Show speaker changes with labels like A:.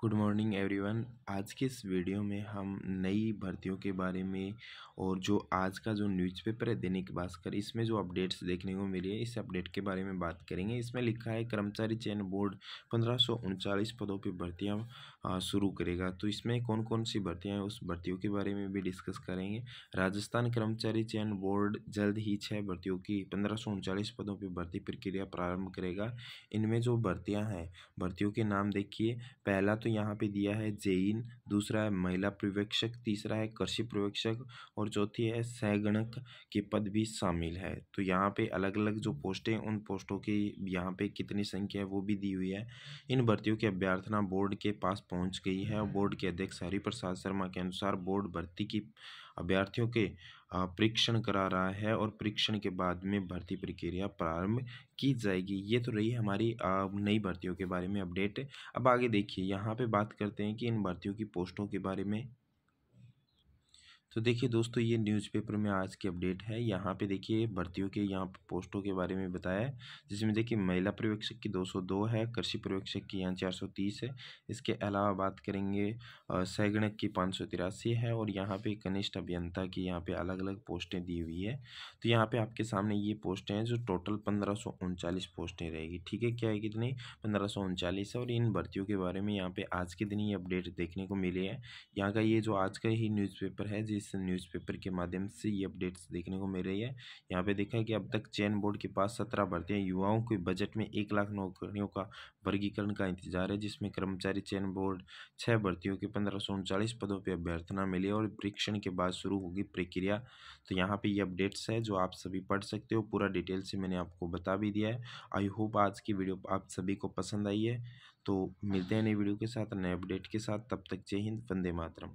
A: good morning everyone आज के इस वीडियो में हम नई भर्तियों के बारे में और जो आज का जो न्यूज़पेपर है दैनिक भास्कर इसमें जो अपडेट्स देखने को मिली है इस अपडेट के बारे में बात करेंगे इसमें लिखा है कर्मचारी चयन बोर्ड पंद्रह पदों पर भर्तियां शुरू करेगा तो इसमें कौन कौन सी भर्तियाँ हैं उस भर्तियों के बारे में भी डिस्कस करेंगे राजस्थान कर्मचारी चयन बोर्ड जल्द ही छः भर्तियों की पंद्रह पदों पर भर्ती प्रक्रिया प्रारंभ करेगा इनमें जो भर्तियाँ हैं भर्तियों के नाम देखिए पहला तो तो यहाँ पे दिया है जैन दूसरा है महिला पर्यवेक्षक तीसरा है कृषि पर्यवेक्षक और चौथी है सहगणक के पद भी शामिल है तो यहाँ पे अलग अलग जो पोस्टें उन पोस्टों की यहाँ पे कितनी संख्या है वो भी दी हुई है इन भर्तियों की अभ्यर्थना बोर्ड के पास पहुँच गई है बोर्ड के अध्यक्ष हरिप्रसाद शर्मा के अनुसार बोर्ड भर्ती की अभ्यर्थियों के परीक्षण करा रहा है और परीक्षण के बाद में भर्ती प्रक्रिया प्रारंभ की जाएगी ये तो रही हमारी नई भर्तियों के बारे में अपडेट अब आगे देखिए यहाँ पे बात करते हैं कि इन भर्तियों की पोस्टों के बारे में तो देखिए दोस्तों ये न्यूज़पेपर में आज की अपडेट है यहाँ पे देखिए भर्तियों के यहाँ पोस्टों के बारे में बताया है जिसमें देखिए महिला पर्यवेक्षक की 202 है कृषि पर्यवेक्षक की यहाँ 430 है इसके अलावा बात करेंगे सैगणक की पाँच है और यहाँ पे कनिष्ठ अभियंता की यहाँ पे अलग अलग पोस्टें दी हुई है तो यहाँ पर आपके सामने ये पोस्टें हैं जो टोटल पंद्रह पोस्टें रहेगी ठीक है क्या है कितनी पंद्रह है और इन भर्तियों के बारे में यहाँ पर आज के दिन ये अपडेट देखने को मिली है यहाँ का ये जो आज का ही न्यूज़पेपर है जिस इस न्यूज़पेपर के माध्यम से ये अपडेट्स देखने को मिल रही है यहाँ पे देखा है कि अब तक चयन बोर्ड के पास सत्रह भर्तियाँ युवाओं के बजट में एक लाख नौकरियों का वर्गीकरण का इंतजार है जिसमें कर्मचारी चयन बोर्ड छः भर्तियों के पंद्रह सौ उनचालीस पदों पर अभ्यर्थना मिली और परीक्षण के बाद शुरू होगी प्रक्रिया तो यहाँ पर ये अपडेट्स है जो आप सभी पढ़ सकते हो पूरा डिटेल से मैंने आपको बता भी दिया है आई होप आज की वीडियो आप सभी को पसंद आई है तो मिलते हैं नई वीडियो के साथ नए अपडेट के साथ तब तक जय हिंद वंदे मातरम